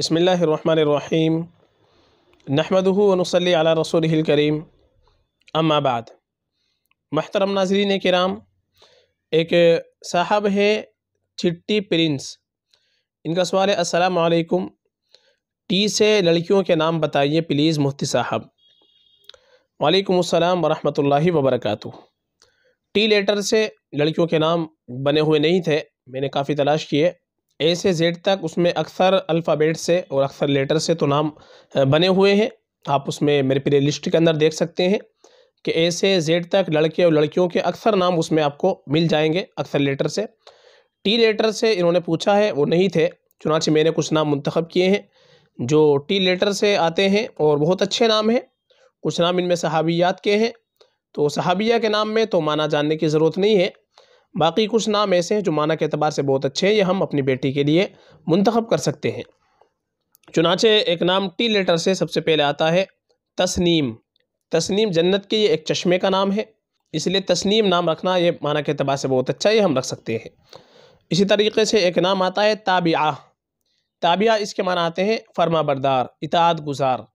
बसमीम नहमदनसली रसूल करीम अम्माबाद महतरम नाजरीन कराम एक साहब है चिट्टी प्रिंस इनका सवाल है असलकुम टी से लड़कियों के नाम बताइए प्लीज़ मुफ्ती साहब वालेकुम अस्सलाम वरहमतुल्लाहि वबरकatuh टी लेटर से लड़कियों के नाम बने हुए नहीं थे मैंने काफ़ी तलाश किए ए से जेड तक उसमें अक्सर अल्फ़ाबेट से और अक्सर लेटर से तो नाम बने हुए हैं आप उसमें मेरे प्ले लिस्ट के अंदर देख सकते हैं कि ए से जेड तक लड़के और लड़कियों के अक्सर नाम उसमें आपको मिल जाएंगे अक्सर लेटर से टी लेटर से इन्होंने पूछा है वो नहीं थे चुनाचे मैंने कुछ नाम मंतखब किए हैं जो टी लेटर से आते हैं और बहुत अच्छे नाम हैं कुछ नाम इनमें सहाबियात के हैं तो सहाबिया के नाम में तो माना जानने की ज़रूरत नहीं है बाकी कुछ नाम ऐसे हैं जो माना के अतबार से बहुत अच्छे हैं ये हम अपनी बेटी के लिए मंतखब कर सकते हैं चुनाचे एक नाम टी लेटर से सबसे पहले आता है तस्नीम तस्नीम जन्नत के ये एक चश्मे का नाम है इसलिए तस्नीम नाम रखना ये माना के अतबार से बहुत अच्छा ये हम रख सकते हैं इसी तरीके से एक नाम आता है ताबिया ताबिया इसके माना आते हैं फर्मा बरदार इतात गुजार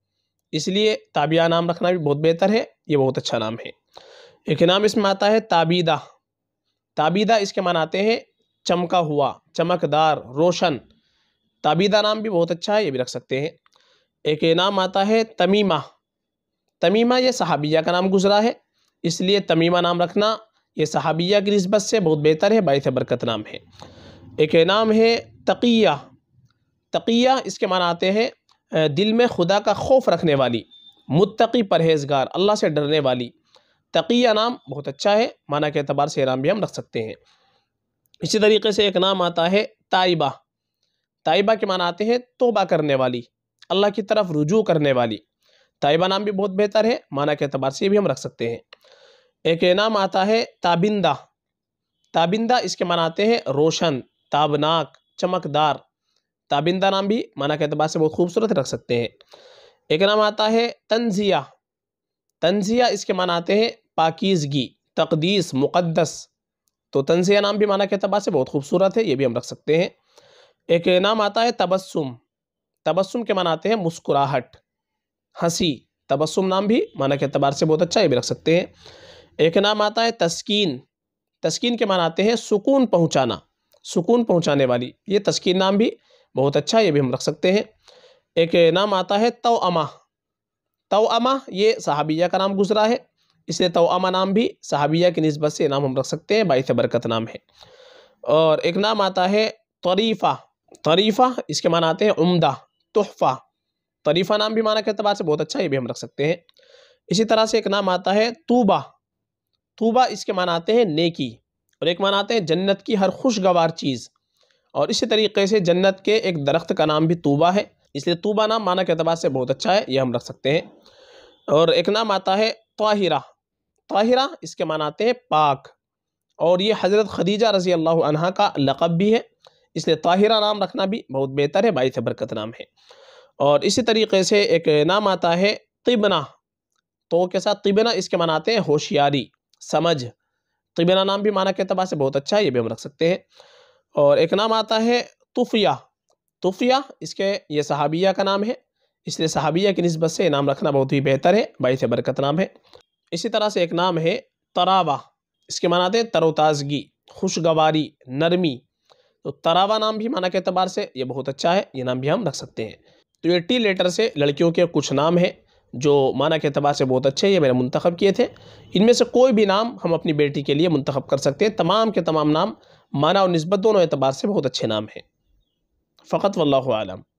इसलिए ताबिया नाम रखना भी बहुत बेहतर है ये बहुत अच्छा नाम है एक नाम इसमें आता है ताबीदा ताबीदा इसके मान आते हैं चमका हुआ चमकदार रोशन ताबीदा नाम भी बहुत अच्छा है ये भी रख सकते हैं एक नाम आता है तमीमा तमीमा ये सहाबिया का नाम गुजरा है इसलिए तमीमा नाम रखना ये सहाबिया की नस्बत से बहुत बेहतर है बायस बरकत नाम है एक नाम है तकिया तकिया इसके मान आते हैं दिल में खुदा का खौफ रखने वाली मुत्तकी परहेजगार अल्लाह से डरने वाली तकिया नाम बहुत अच्छा है माना के अतबार से नाम भी हम रख सकते हैं इसी तरीके से एक नाम आता है ताइबा ताइबा के माना आते हैं तोबा करने वाली अल्लाह की तरफ रुजू करने वाली ताइबा नाम भी बहुत बेहतर है माना के अतबार से भी हम रख सकते हैं एक नाम आता है ताबिंदा ताबिंदा इसके माना आते हैं रोशन ताबनाक चमकदार ताबिंदा नाम भी माना के अतबार से बहुत खूबसूरत रख सकते हैं एक नाम आता है तंजिया तंजिया इसके माना आते हैं पाकिजगी तकदीस मुक़दस तो तनसिया नाम भी माना के अतबार से बहुत खूबसूरत है ये भी हम रख सकते हैं एक नाम आता है तबस्सुम तबस्सुम के माना आते हैं मुस्कुराहट हंसी तबस्सुम नाम भी माना के अतबार से बहुत अच्छा ये भी रख सकते हैं एक नाम आता है तस्कीन तस्कीन के माना आते हैं सुकून पहुँचाना सुकून पहुँचाने वाली ये तस्कीन नाम भी बहुत अच्छा ये भी हम रख सकते हैं एक नाम आता है तो अमा तो अमा ये सहाबिया का नाम गुजरा है इसलिए तोमा नाम भी सहाबिया की नस्बत से नाम हम रख सकते हैं बाईस बरकत नाम है और एक नाम आता है तरीफ़ा तरीफ़ा इसके माना आते हैं उमदा तहफा तरीफ़ा नाम भी माना के अतबार से बहुत अच्छा ये भी हम रख सकते हैं इसी तरह से एक नाम आता है तूबा तूबा इसके माना आते हैं नेकी और एक माना आते हैं जन्नत की हर खुशगवार चीज़ और इसी तरीके से जन्नत के एक दरख्त का नाम भी तूबा है इसलिए तूबा नाम माना के अतबार से बहुत अच्छा है ये हम रख सकते हैं और एक नाम आता है तोहिरा ताहिरा इसके माना आते हैं पाक और ये हज़रत खदीजा रज़ी अल्लाह अनहा का लक़ब भी है इसलिए ताहिरा नाम रखना भी बहुत बेहतर है से बरकत नाम है और इसी तरीके से एक नाम आता है तिबना तो के साथ तिबना इसके माना आते हैं होशियारी समझ तिबना नाम भी माना के तबाह से बहुत अच्छा है ये भी हम रख सकते हैं और एक नाम आता है तुफिया तुफिया इसके ये सहाबिया का नाम है इसलिए सहाबिया की नस्बत से नाम रखना बहुत ही बेहतर है बाईस बरकत नाम है इसी तरह से एक नाम है तरावा इसके माना आते हैं तरोताजगी खुशगवारी नरमी तो तरावा नाम भी माना के अतबार से ये बहुत अच्छा है ये नाम भी हम रख सकते हैं तो ये टी लेटर से लड़कियों के कुछ नाम हैं जो माना के अतबार से बहुत अच्छे हैं ये मैंने मंतखब किए थे इनमें से कोई भी नाम हम अपनी बेटी के लिए मंतखब कर सकते हैं तमाम के तमाम नाम माना और नस्बत दोनों एतबार से बहुत अच्छे नाम हैं फ़कत वल्लम